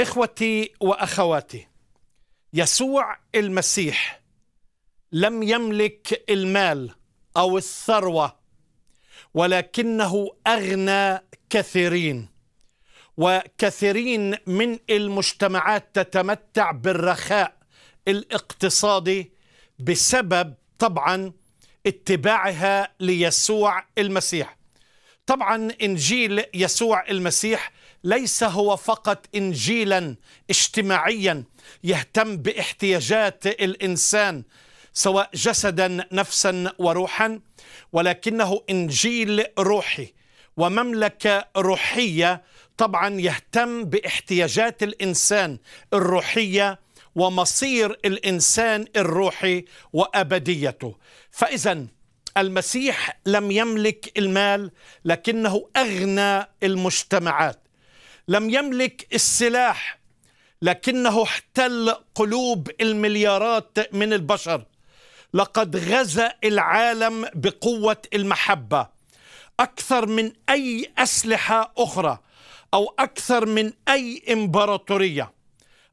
اخوتي واخواتي يسوع المسيح لم يملك المال او الثروه ولكنه اغنى كثيرين وكثيرين من المجتمعات تتمتع بالرخاء الاقتصادي بسبب طبعا اتباعها ليسوع المسيح طبعا انجيل يسوع المسيح ليس هو فقط انجيلا اجتماعيا يهتم باحتياجات الانسان سواء جسدا نفسا وروحا ولكنه انجيل روحي ومملكه روحيه طبعا يهتم باحتياجات الانسان الروحيه ومصير الانسان الروحي وابديته فاذا المسيح لم يملك المال لكنه اغنى المجتمعات لم يملك السلاح لكنه احتل قلوب المليارات من البشر لقد غزا العالم بقوه المحبه اكثر من اي اسلحه اخرى او اكثر من اي امبراطوريه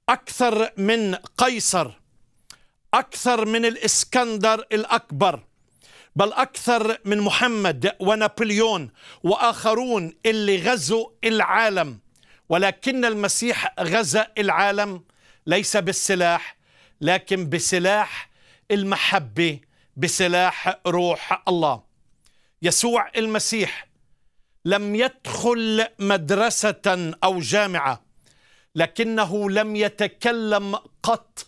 اكثر من قيصر اكثر من الاسكندر الاكبر بل أكثر من محمد ونابليون وآخرون اللي غزوا العالم ولكن المسيح غزا العالم ليس بالسلاح لكن بسلاح المحبة بسلاح روح الله يسوع المسيح لم يدخل مدرسة أو جامعة لكنه لم يتكلم قط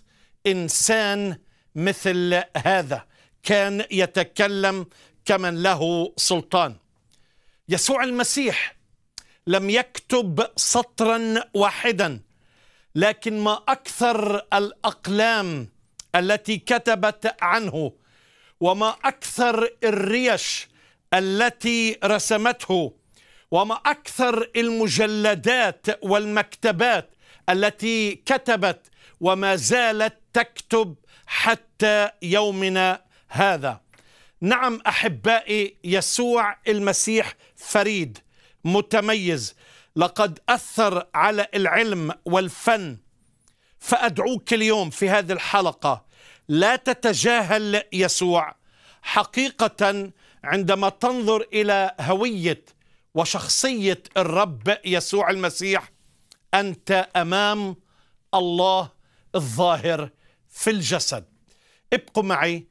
إنسان مثل هذا كان يتكلم كمن له سلطان يسوع المسيح لم يكتب سطرا واحدا لكن ما اكثر الاقلام التي كتبت عنه وما اكثر الريش التي رسمته وما اكثر المجلدات والمكتبات التي كتبت وما زالت تكتب حتى يومنا هذا نعم احبائي يسوع المسيح فريد متميز لقد اثر على العلم والفن فادعوك اليوم في هذه الحلقه لا تتجاهل يسوع حقيقه عندما تنظر الى هويه وشخصيه الرب يسوع المسيح انت امام الله الظاهر في الجسد ابقوا معي